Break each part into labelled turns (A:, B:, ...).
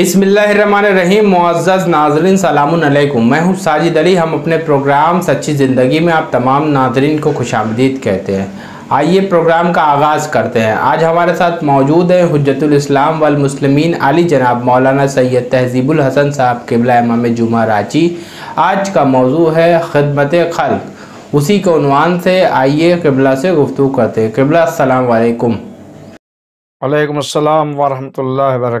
A: बिसमीम मुआज़ नाजरीन सलामकुम मैं हूँ साजिद अली हम अपने प्रोग्राम सच्ची ज़िंदगी में आप तमाम नाजरीन को खुश कहते हैं आइए प्रोग्राम का आगाज़ करते हैं आज हमारे साथ मौजूद हैं हजतुल्स्लाम वलमसलमिन अली जनाब मौलाना सैयद तहजीबुल हसन साहब किबला इमाम जुमा रांची आज का मौजू है खदमत खल उसी के अनवान से आइए किबला से गुफ्तु करते हैं किबला अल्लाम वालेकुम वालेकुम अस्सलाम वरहमतुल्लाहि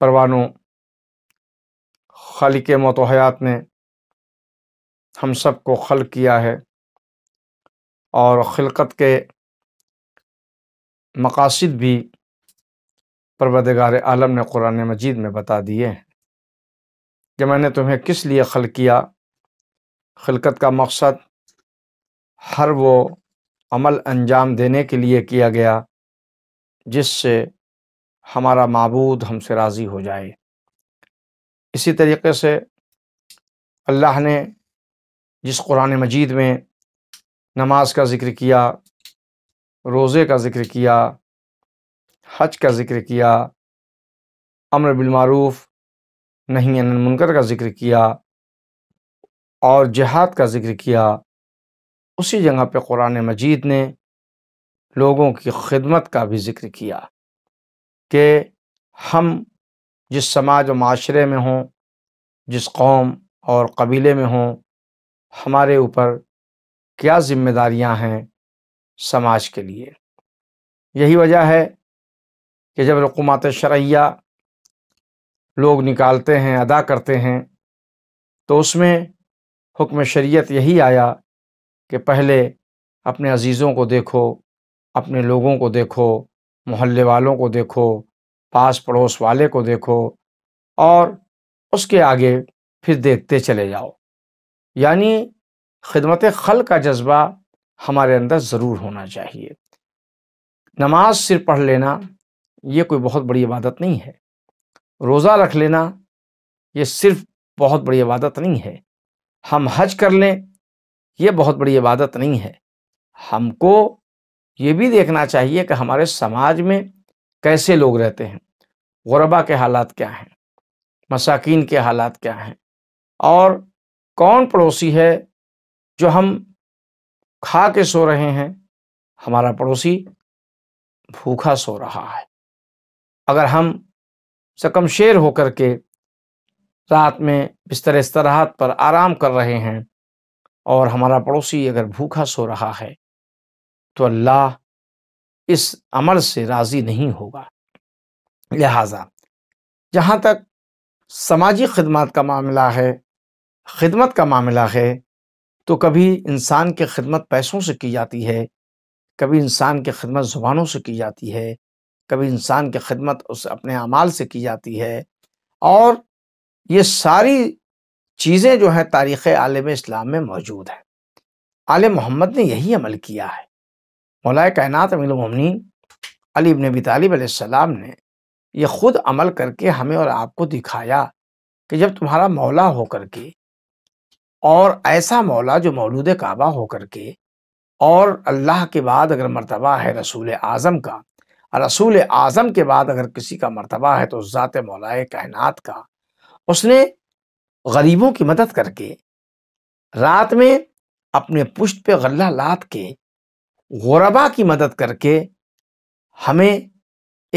A: परवानों खल के मौत हयात ने हम सब को खल किया है और खिलकत के मकासद भी परवदगार आलम ने कुरान मजीद में बता दिए हैं कि मैंने तुम्हें किस लिए खल किया खिलकत का मकसद हर वो अमल अंजाम देने के लिए किया गया जिससे हमारा मबूद हमसे राज़ी हो जाए इसी तरीके से अल्लाह ने जिस कुरान मजीद में नमाज का ज़िक्र किया रोज़े का ज़िक्र किया हज का ज़िक्र किया अमर बिलमारूफ़ नहीं अन मुनकर का ज़िक्र किया और जहाद का ज़िक्र किया उसी जगह पे कुरान मजीद ने लोगों की खिदमत का भी ज़िक्र किया कि हम जिस समाज और माशरे में हों जिस कौम और कबीले में हों हमारे ऊपर क्या ज़िम्मेदारियां हैं समाज के लिए यही वजह है कि जब रकूमत शरैया लोग निकालते हैं अदा करते हैं तो उसमें हुक्म शरीयत यही आया कि पहले अपने अज़ीज़ों को देखो अपने लोगों को देखो मोहल्ले वालों को देखो पास पड़ोस वाले को देखो और उसके आगे फिर देखते चले जाओ यानी खिदमत खल का जज्बा हमारे अंदर ज़रूर होना चाहिए नमाज सिर्फ पढ़ लेना ये कोई बहुत बड़ी इबादत नहीं है रोज़ा रख लेना ये सिर्फ बहुत बड़ी इबादत नहीं है हम हज कर लें ये बहुत बड़ी इबादत नहीं है हमको ये भी देखना चाहिए कि हमारे समाज में कैसे लोग रहते हैं गुरबा के हालात क्या हैं मसाकिन के हालात क्या हैं और कौन पड़ोसी है जो हम खा के सो रहे हैं हमारा पड़ोसी भूखा सो रहा है अगर हम सकमशेर होकर के रात में बिस्तर इस्तराहत पर आराम कर रहे हैं और हमारा पड़ोसी अगर भूखा सो रहा है तो अल्लाह इस अमल से राज़ी नहीं होगा लिहाजा जहाँ तक समाजी खदमात का मामला है खिदमत का मामला है तो कभी इंसान की खिदमत पैसों से की जाती है कभी इंसान की खिदमत ज़ुबानों से की जाती है कभी इंसान की खिदमत उस अपने अमाल से की जाती है और ये सारी चीज़ें जो हैं तारीख़ आलम इस्लाम में मौजूद हैं आल मोहम्मद ने यही अमल किया है मौलाए कायनात अमीलमनी अली नबी तालिब सलाम ने यह ख़ुद अमल करके हमें और आपको दिखाया कि जब तुम्हारा मौला हो कर के और ऐसा मौला जो मौलूद काबा हो कर के और अल्लाह के बाद अगर मरतबा है रसूल आज़म का रसूल आज़म के बाद अगर किसी का मरतबा है तो ज़ात मौलाए कायनात का उसने गरीबों की मदद करके रात में अपने पुष्ट पे गल्ला लाद के गरबा की मदद करके हमें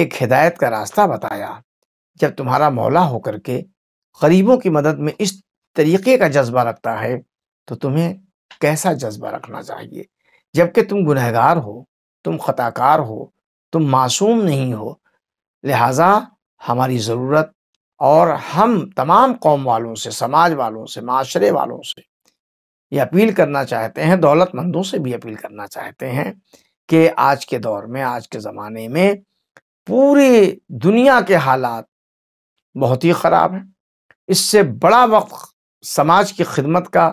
A: एक हिदायत का रास्ता बताया जब तुम्हारा मौला होकर के गरीबों की मदद में इस तरीके का जज्बा रखता है तो तुम्हें कैसा जज्बा रखना चाहिए जबकि तुम गुनहगार हो तुम खताकार हो तुम मासूम नहीं हो लिहाजा हमारी ज़रूरत और हम तमाम कौम वालों से समाज वालों से माशरे वालों से ये अपील करना चाहते हैं दौलतमंदों से भी अपील करना चाहते हैं कि आज के दौर में आज के ज़माने में पूरी दुनिया के हालात बहुत ही ख़राब हैं इससे बड़ा वक्त समाज की खिदमत का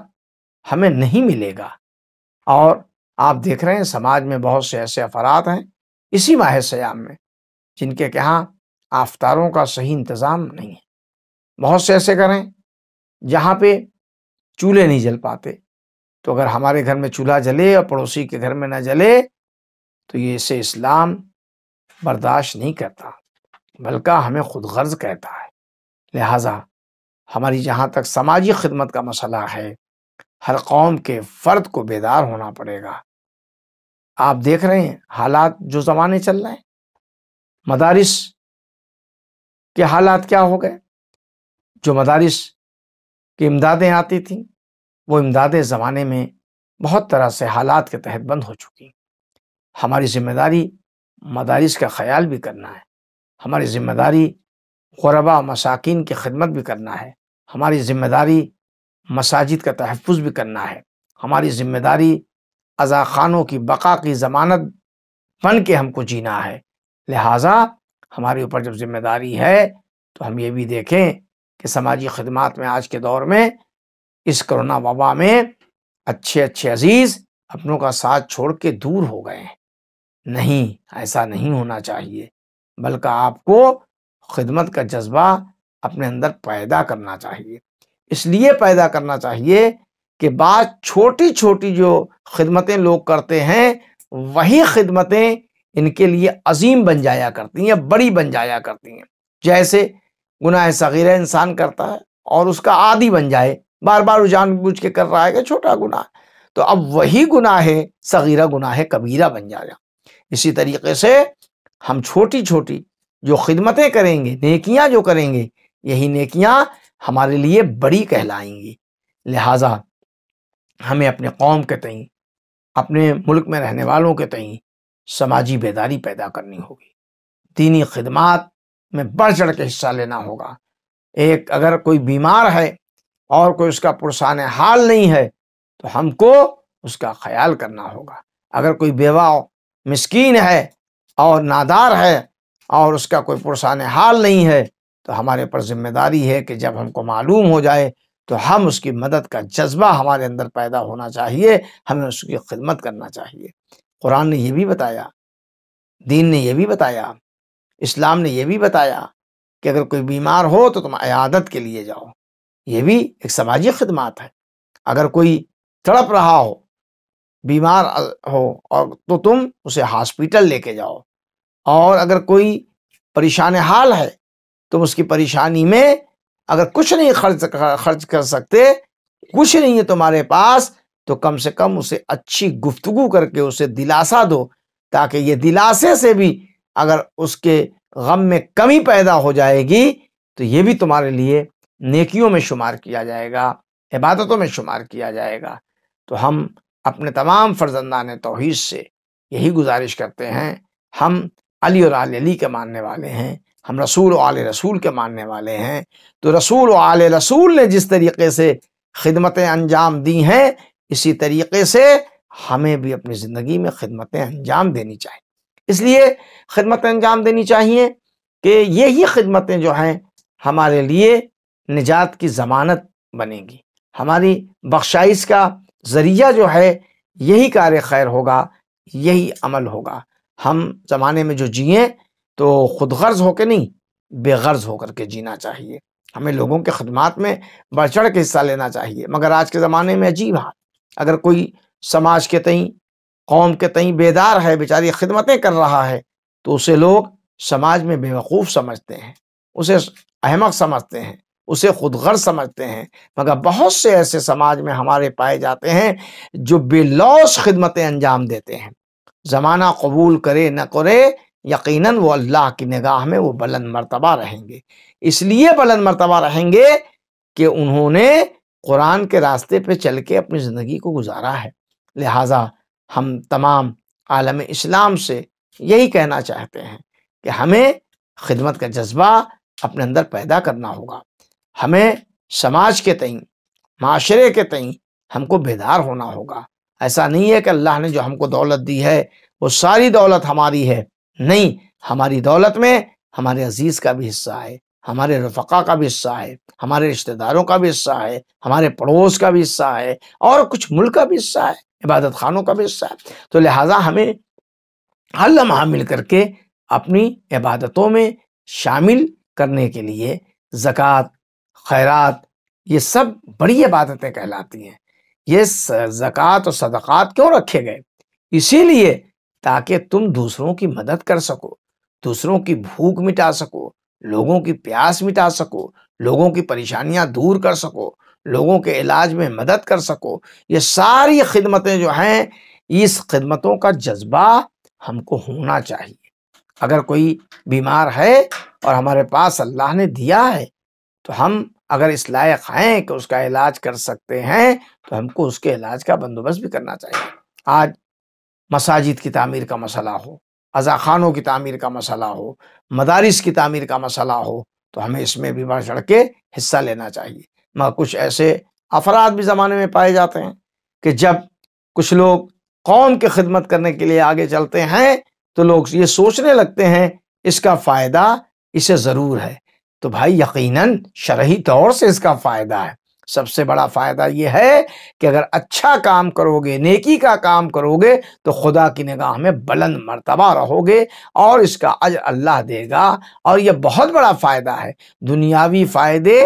A: हमें नहीं मिलेगा और आप देख रहे हैं समाज में बहुत से ऐसे अफराद हैं इसी माह सयाम में जिनके यहाँ आफ्तारों का सही इंतज़ाम नहीं है बहुत से ऐसे करें जहाँ पे चूल्हे नहीं जल पाते तो अगर हमारे घर में चूल्हा जले और पड़ोसी के घर में ना जले तो ये इसे इस्लाम बर्दाश्त नहीं करता बल्कि हमें खुद गर्ज कहता है लिहाजा हमारी जहाँ तक समाजी खिदमत का मसला है हर कौम के फ़र्द को बेदार होना पड़ेगा आप देख रहे हैं हालात जो ज़माने चल रहे हैं मदारिस के हालात क्या हो गए जो मदारिस की इमदादें आती थीं वो इमदाद ज़माने में बहुत तरह से हालात के तहत बंद हो चुकी हमारी जिम्मेदारी मदारस का ख्याल भी करना है हमारी जिम्मेदारी गुरबा मसाकिन की खिदमत भी करना है हमारी जिम्मेदारी मसाजिद का तहफ़ भी करना है हमारी जिम्मेदारी अज़ा खानों की बका की ज़मानत बन के हमको जीना है लिहाजा हमारे ऊपर जब जिम्मेदारी है तो हम ये भी देखें कि समाजी खदमात में आज के दौर में इस कोरोना वबा में अच्छे अच्छे अजीज अपनों का साथ छोड़ के दूर हो गए हैं नहीं ऐसा नहीं होना चाहिए बल्कि आपको खिदमत का जज्बा अपने अंदर पैदा करना चाहिए इसलिए पैदा करना चाहिए कि बात छोटी छोटी जो खिदमतें लोग करते हैं वही खिदमतें इनके लिए अजीम बन जाया करती हैं बड़ी बन जाया करती हैं जैसे गुनाह सगीरा इंसान करता है और उसका आदि बन जाए बार बार उजान बुझ के कर रहा है कि छोटा गुनाह तो अब वही गुनाह है सगीरा गुनाह है कबीरा बन जाएगा इसी तरीके से हम छोटी छोटी जो खिदमतें करेंगे नेकियां जो करेंगे यही नेकियां हमारे लिए बड़ी कहलाएंगी लिहाजा हमें अपने कौम के तई अपने मुल्क में रहने वालों के तई समाजी बेदारी पैदा करनी होगी दीनी खदमात में बढ़ चढ़ के हिस्सा लेना होगा एक अगर कोई बीमार है और कोई उसका पुरसान हाल नहीं है तो हमको उसका ख्याल करना होगा अगर कोई बेवा मस्किन है और नादार है और उसका कोई पुरसान हाल नहीं है तो हमारे पर जिम्मेदारी है कि जब हमको मालूम हो जाए तो हम उसकी मदद का जज्बा हमारे अंदर पैदा होना चाहिए हमें उसकी खिदमत करना चाहिए कुरान ने यह भी बताया दीन ने यह भी बताया इस्लाम ने यह भी बताया कि अगर कोई बीमार हो तो तुम अयादत के लिए जाओ ये भी एक समाजी खदमात है अगर कोई तड़प रहा हो बीमार हो और तो तुम उसे हॉस्पिटल लेके जाओ और अगर कोई परेशान हाल है तुम उसकी परेशानी में अगर कुछ नहीं खर्च खर्च कर सकते कुछ नहीं है तुम्हारे पास तो कम से कम उसे अच्छी गुफ्तगु करके उसे दिलासा दो ताकि ये दिलासे से भी अगर उसके गम में कमी पैदा हो जाएगी तो ये भी तुम्हारे लिए नेकियों में शुमार किया जाएगा इबादतों में शुमार किया जाएगा तो हम अपने तमाम फर्जंदान तोहद से यही गुजारिश करते हैं हम अली और आल अली के मानने वाले हैं हम रसूल आल रसूल के मानने वाले हैं तो रसूल आल रसूल ने जिस तरीके से खिदमतें अंजाम दी हैं इसी तरीके से हमें भी अपनी ज़िंदगी में खिदमतें अंजाम देनी चाहिए इसलिए खिदमतें अंजाम देनी चाहिए कि यही खिदमतें जो हैं हमारे लिए निजात की ज़मानत बनेगी हमारी बख्शाइश का ज़रिया जो है यही कार्य खैर होगा यही अमल होगा हम ज़माने में जो जिए तो खुद गर्ज होकर नहीं बेगर्ज होकर के जीना चाहिए हमें लोगों के खदमात में बढ़ चढ़ के हिस्सा लेना चाहिए मगर आज के ज़माने में अजीब हाल अगर कोई समाज के तई कौम के तई बेदार है बेचारी खिदमतें कर रहा है तो उसे लोग समाज में बेवकूफ़ समझते हैं उसे अहमक समझते हैं उसे खुद गर्ज़ समझते हैं मगर बहुत से ऐसे समाज में हमारे पाए जाते हैं जो बेलौस खिदमतें अंजाम देते हैं ज़माना कबूल करे न करे यकीनन वो अल्लाह की निगाह में वो बुलंद मरतबा रहेंगे इसलिए बुलंद मरतबा रहेंगे कि उन्होंने कुरान के रास्ते पे चल के अपनी ज़िंदगी को गुजारा है लिहाजा हम तमाम आलम इस्लाम से यही कहना चाहते हैं कि हमें खिदमत का जज्बा अपने अंदर पैदा करना होगा हमें समाज के तई माशरे के तई हमको बेदार होना होगा ऐसा नहीं है कि अल्लाह ने जो हमको दौलत दी है वो सारी दौलत हमारी है नहीं हमारी दौलत में हमारे अजीज़ का भी हिस्सा है हमारे रफ़ा का भी हिस्सा है हमारे रिश्तेदारों का भी हिस्सा है हमारे पड़ोस का भी हिस्सा है और कुछ मुल्क का भी हिस्सा है इबादत खानों का भी हिस्सा है तो लिहाजा हमें हर लम्हा मिल करके अपनी इबादतों में शामिल करने के लिए ज़क़़त खैरात ये सब बड़ी इबादतें कहलाती हैं ये ज़क़ात और सदक़ात क्यों रखे गए इसीलिए ताकि तुम दूसरों की मदद कर सको दूसरों की भूख मिटा सको लोगों की प्यास मिटा सको लोगों की परेशानियां दूर कर सको लोगों के इलाज में मदद कर सको ये सारी खिदमतें जो हैं इस खिदमतों का जज्बा हमको होना चाहिए अगर कोई बीमार है और हमारे पास अल्लाह ने दिया है तो हम अगर इस लायक हैं कि उसका इलाज कर सकते हैं तो हमको उसके इलाज का बंदोबस्त भी करना चाहिए आज मसाजिद की तमीर का मसला हो अजा खानों की तमीर का मसला हो मदारस की तमीर का मसला हो तो हमें इसमें भी बढ़ चढ़ के हिस्सा लेना चाहिए मगर कुछ ऐसे अफराद भी ज़माने में पाए जाते हैं कि जब कुछ लोग कौम की खिदमत करने के लिए आगे चलते हैं तो लोग ये सोचने लगते हैं इसका फ़ायदा इसे ज़रूर है तो भाई यकीनन शरही तौर से इसका फ़ायदा है सबसे बड़ा फ़ायदा यह है कि अगर अच्छा काम करोगे नेकी का काम करोगे तो खुदा की निगाह में बुलंद मरतबा रहोगे और इसका अज अल्लाह देगा और यह बहुत बड़ा फ़ायदा है दुनियावी फ़ायदे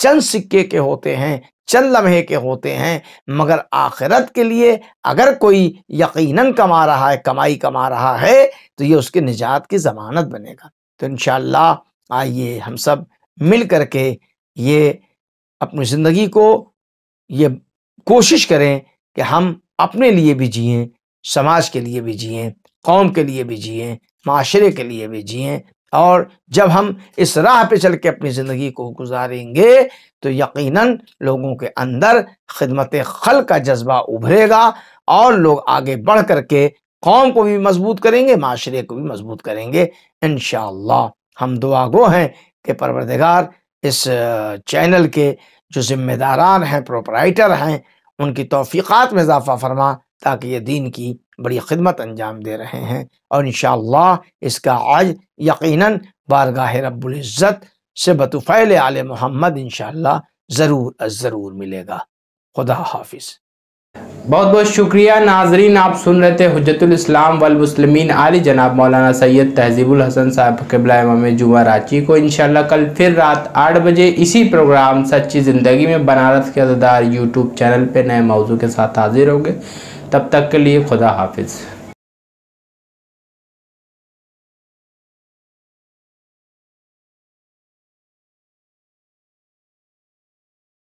A: चंद सिक्के के होते हैं चंद लम्हे के होते हैं मगर आखिरत के लिए अगर कोई यकीनन कमा रहा है कमाई कमा रहा है तो ये उसके निजात की ज़मानत बनेगा तो इन आइए हम सब मिल कर के ये अपनी ज़िंदगी को ये कोशिश करें कि हम अपने लिए भी जिएं समाज के लिए भी जिएं कौम के लिए भी जिये माशरे के लिए भी जिएं और जब हम इस राह पे चल के अपनी ज़िंदगी को गुजारेंगे तो यकीनन लोगों के अंदर खिदमत खल का जज्बा उभरेगा और लोग आगे बढ़ कर के कौम को भी मजबूत करेंगे माशरे को भी मजबूत करेंगे इन हम दुआगो हैं कि परवरदिगार इस चैनल के जो ज़िम्मेदारान हैं प्रोपराइटर हैं उनकी तोफ़ीक़ात में इजाफ़ा फरमा ताकि ये दीन की बड़ी खिदमत अंजाम दे रहे हैं और इन इसका आज यकीनन बारगाह रब्ज़त से बतफ़ैल आल मोहम्मद इन ज़रूर ज़रूर मिलेगा खुदा हाफिज़ बहुत बहुत शुक्रिया नाजरीन आप सुन रहे थे हजतुल इस्लाम वल आली जनाब मौलाना सैयद तहजीबुल हसन साहब कबला इमाम जुमा रांची को इंशाल्लाह कल फिर रात आठ बजे इसी प्रोग्राम सच्ची ज़िंदगी में बनारस के अदार यूट्यूब चैनल पर नए मौजू के साथ हाजिर होंगे तब तक के लिए खुदा हाफिज़